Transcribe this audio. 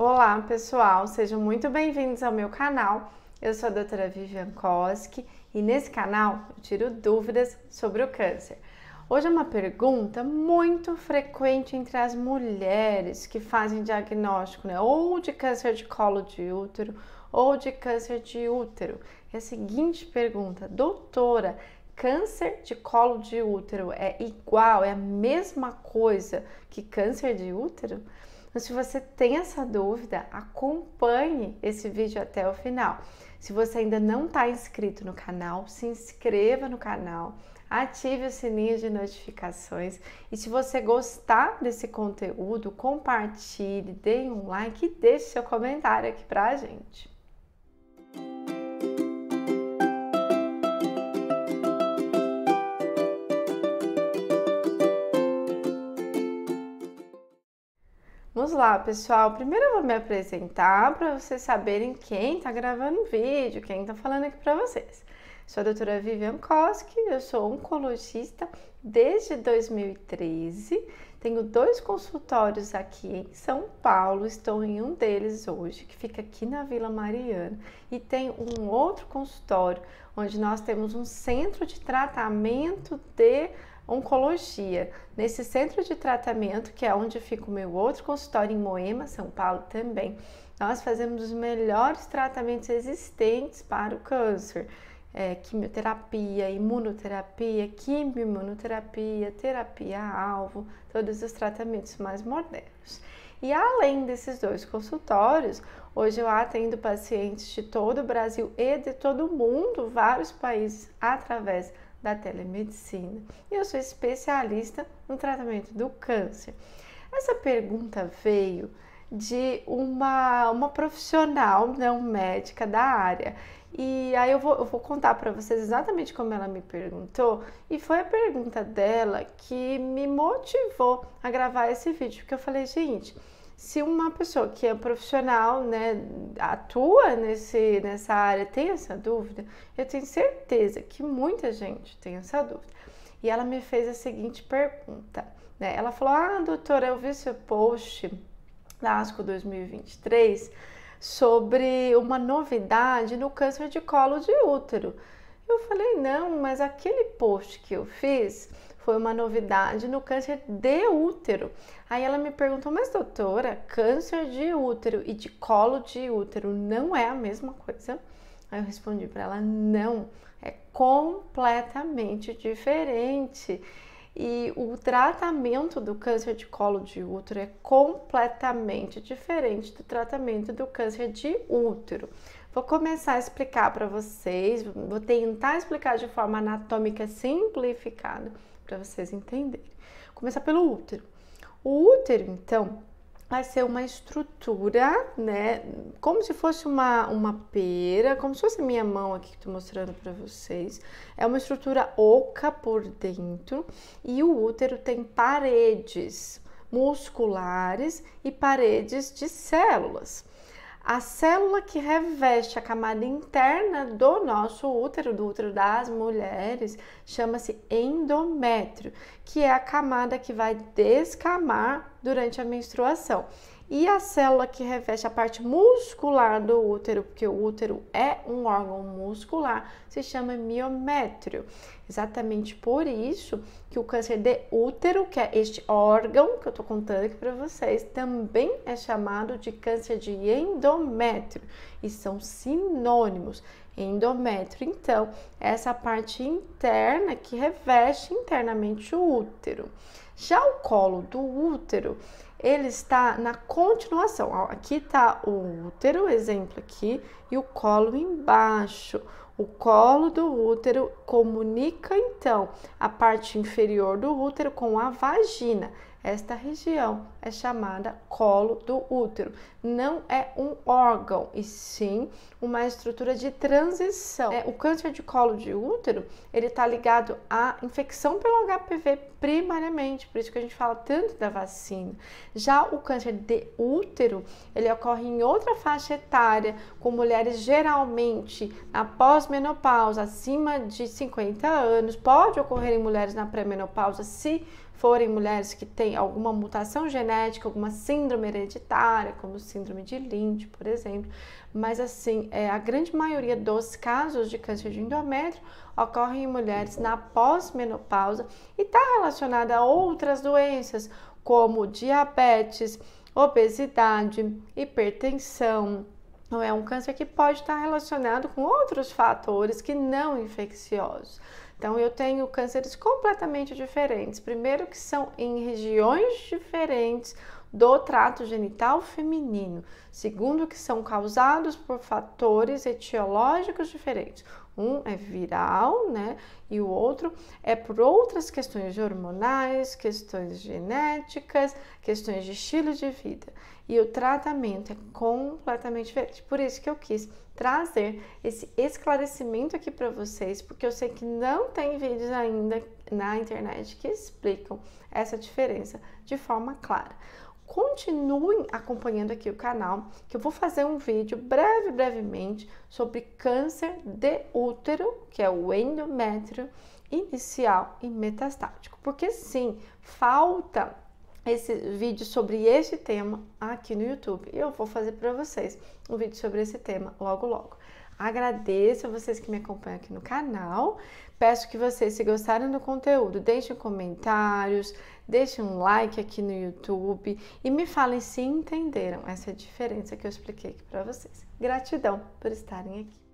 Olá pessoal, sejam muito bem-vindos ao meu canal. Eu sou a doutora Vivian Koski e nesse canal eu tiro dúvidas sobre o câncer. Hoje é uma pergunta muito frequente entre as mulheres que fazem diagnóstico, né? Ou de câncer de colo de útero ou de câncer de útero. É a seguinte pergunta: Doutora, câncer de colo de útero é igual, é a mesma coisa que câncer de útero? Então, se você tem essa dúvida, acompanhe esse vídeo até o final. Se você ainda não está inscrito no canal, se inscreva no canal, ative o sininho de notificações e se você gostar desse conteúdo, compartilhe, dê um like e deixe seu comentário aqui pra gente. Vamos lá, pessoal. Primeiro eu vou me apresentar para vocês saberem quem está gravando o vídeo, quem está falando aqui para vocês. Sou a doutora Vivian Koski, eu sou oncologista desde 2013. Tenho dois consultórios aqui em São Paulo, estou em um deles hoje, que fica aqui na Vila Mariana, e tem um outro consultório onde nós temos um centro de tratamento de Oncologia, nesse centro de tratamento, que é onde fica o meu outro consultório em Moema, São Paulo também, nós fazemos os melhores tratamentos existentes para o câncer. É, quimioterapia, imunoterapia, quimioimunoterapia, terapia-alvo, todos os tratamentos mais modernos. E além desses dois consultórios, hoje eu atendo pacientes de todo o Brasil e de todo o mundo, vários países, através da telemedicina. E eu sou especialista no tratamento do câncer. Essa pergunta veio de uma, uma profissional, não né, médica da área. E aí eu vou, eu vou contar para vocês exatamente como ela me perguntou. E foi a pergunta dela que me motivou a gravar esse vídeo, porque eu falei, gente se uma pessoa que é profissional, né, atua nesse, nessa área, tem essa dúvida, eu tenho certeza que muita gente tem essa dúvida. E ela me fez a seguinte pergunta, né? Ela falou: "Ah, doutora, eu vi seu post na ASCO 2023 sobre uma novidade no câncer de colo de útero". Eu falei: "Não, mas aquele post que eu fiz, foi uma novidade no câncer de útero. Aí ela me perguntou, mas doutora, câncer de útero e de colo de útero não é a mesma coisa? Aí eu respondi para ela, não, é completamente diferente. E o tratamento do câncer de colo de útero é completamente diferente do tratamento do câncer de útero. Vou começar a explicar para vocês, vou tentar explicar de forma anatômica simplificada para vocês entenderem. Vou começar pelo útero. O útero, então, vai ser uma estrutura, né? Como se fosse uma, uma pera, como se fosse a minha mão aqui que estou mostrando para vocês. É uma estrutura oca por dentro e o útero tem paredes musculares e paredes de células a célula que reveste a camada interna do nosso útero, do útero das mulheres, chama-se endométrio, que é a camada que vai descamar durante a menstruação. E a célula que reveste a parte muscular do útero, porque o útero é um órgão muscular, se chama miométrio. Exatamente por isso que o câncer de útero, que é este órgão que eu estou contando aqui para vocês, também é chamado de câncer de endométrio e são sinônimos. Endométrio, então, é essa parte interna que reveste internamente o útero. Já o colo do útero ele está na continuação. Aqui está o útero, exemplo aqui, e o colo embaixo. O colo do útero comunica então a parte inferior do útero com a vagina. Esta região é chamada colo do útero. Não é um órgão, e sim uma estrutura de transição. É, o câncer de colo de útero, ele está ligado à infecção pelo HPV primariamente, por isso que a gente fala tanto da vacina. Já o câncer de útero, ele ocorre em outra faixa etária, com mulheres geralmente na pós-menopausa, acima de 50 anos, pode ocorrer em mulheres na pré-menopausa se forem mulheres que têm alguma mutação genética, alguma síndrome hereditária, como síndrome de Lynch, por exemplo. Mas assim, é, a grande maioria dos casos de câncer de endométrio ocorrem em mulheres na pós-menopausa e está relacionada a outras doenças, como diabetes, obesidade, hipertensão. Não é um câncer que pode estar tá relacionado com outros fatores que não infecciosos. Então eu tenho cânceres completamente diferentes. Primeiro que são em regiões diferentes do trato genital feminino. Segundo que são causados por fatores etiológicos diferentes. Um é viral, né? E o outro é por outras questões hormonais, questões genéticas, questões de estilo de vida. E o tratamento é completamente diferente. Por isso que eu quis trazer esse esclarecimento aqui para vocês, porque eu sei que não tem vídeos ainda na internet que explicam essa diferença de forma clara continuem acompanhando aqui o canal, que eu vou fazer um vídeo breve, brevemente, sobre câncer de útero, que é o endométrio inicial e metastático. Porque sim, falta esse vídeo sobre esse tema aqui no YouTube. E eu vou fazer para vocês um vídeo sobre esse tema logo logo. Agradeço a vocês que me acompanham aqui no canal. Peço que vocês, se gostaram do conteúdo, deixem comentários, deixem um like aqui no YouTube e me falem se entenderam essa diferença que eu expliquei aqui para vocês. Gratidão por estarem aqui.